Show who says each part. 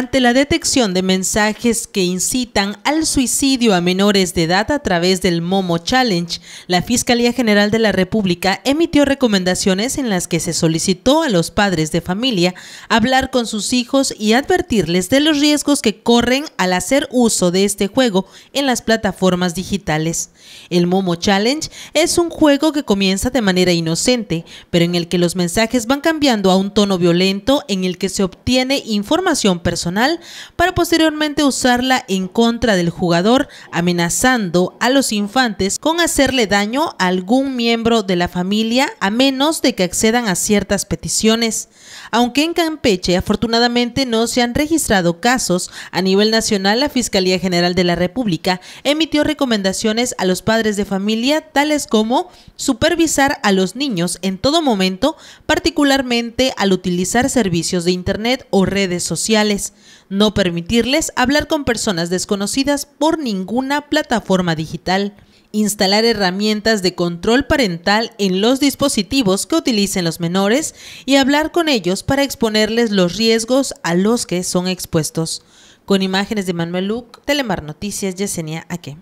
Speaker 1: ante la detección de mensajes que incitan al suicidio a menores de edad a través del Momo Challenge, la Fiscalía General de la República emitió recomendaciones en las que se solicitó a los padres de familia hablar con sus hijos y advertirles de los riesgos que corren al hacer uso de este juego en las plataformas digitales. El Momo Challenge es un juego que comienza de manera inocente, pero en el que los mensajes van cambiando a un tono violento en el que se obtiene información personal para posteriormente usarla en contra del jugador, amenazando a los infantes con hacerle daño a algún miembro de la familia a menos de que accedan a ciertas peticiones. Aunque en Campeche afortunadamente no se han registrado casos, a nivel nacional la Fiscalía General de la República emitió recomendaciones a los padres de familia tales como supervisar a los niños en todo momento, particularmente al utilizar servicios de Internet o redes sociales, no permitirles hablar con personas desconocidas por ninguna plataforma digital, instalar herramientas de control parental en los dispositivos que utilicen los menores y hablar con ellos para exponerles los riesgos a los que son expuestos. Con imágenes de Manuel Luc, Telemar Noticias, Yesenia Aque.